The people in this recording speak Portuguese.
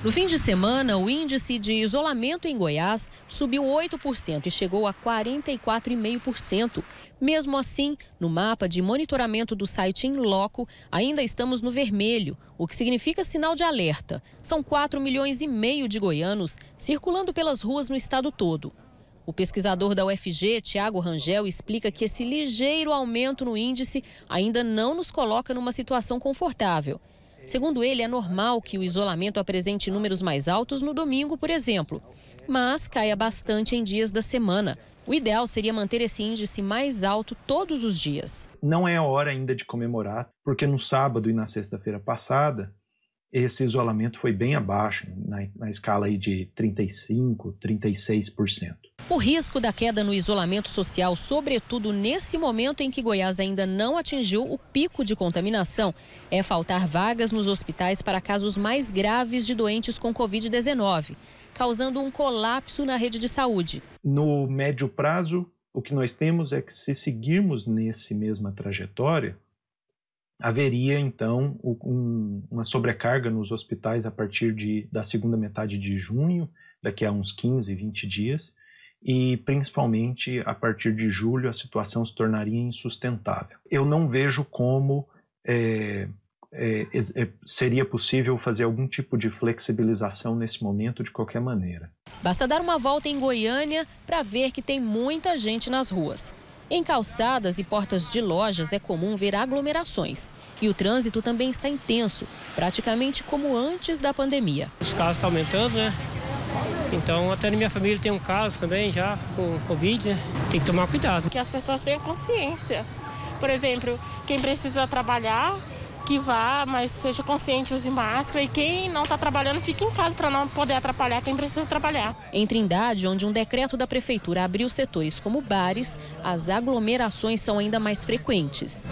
No fim de semana, o índice de isolamento em Goiás subiu 8% e chegou a 44,5%. Mesmo assim, no mapa de monitoramento do site Inloco, ainda estamos no vermelho, o que significa sinal de alerta. São 4 milhões e meio de goianos circulando pelas ruas no estado todo. O pesquisador da UFG, Tiago Rangel, explica que esse ligeiro aumento no índice ainda não nos coloca numa situação confortável. Segundo ele, é normal que o isolamento apresente números mais altos no domingo, por exemplo, mas caia bastante em dias da semana. O ideal seria manter esse índice mais alto todos os dias. Não é hora ainda de comemorar, porque no sábado e na sexta-feira passada, esse isolamento foi bem abaixo, na, na escala aí de 35%, 36%. O risco da queda no isolamento social, sobretudo nesse momento em que Goiás ainda não atingiu o pico de contaminação, é faltar vagas nos hospitais para casos mais graves de doentes com Covid-19, causando um colapso na rede de saúde. No médio prazo, o que nós temos é que, se seguirmos nesse mesma trajetória, haveria então um, uma sobrecarga nos hospitais a partir de, da segunda metade de junho, daqui a uns 15, 20 dias e principalmente a partir de julho a situação se tornaria insustentável. Eu não vejo como é, é, é, é, seria possível fazer algum tipo de flexibilização nesse momento de qualquer maneira. Basta dar uma volta em Goiânia para ver que tem muita gente nas ruas. Em calçadas e portas de lojas é comum ver aglomerações. E o trânsito também está intenso, praticamente como antes da pandemia. Os casos estão aumentando, né? Então, até na minha família tem um caso também já com Covid, né? Tem que tomar cuidado. Que as pessoas tenham consciência. Por exemplo, quem precisa trabalhar, que vá, mas seja consciente, use máscara. E quem não está trabalhando, fique em casa para não poder atrapalhar quem precisa trabalhar. Em Trindade, onde um decreto da prefeitura abriu setores como bares, as aglomerações são ainda mais frequentes.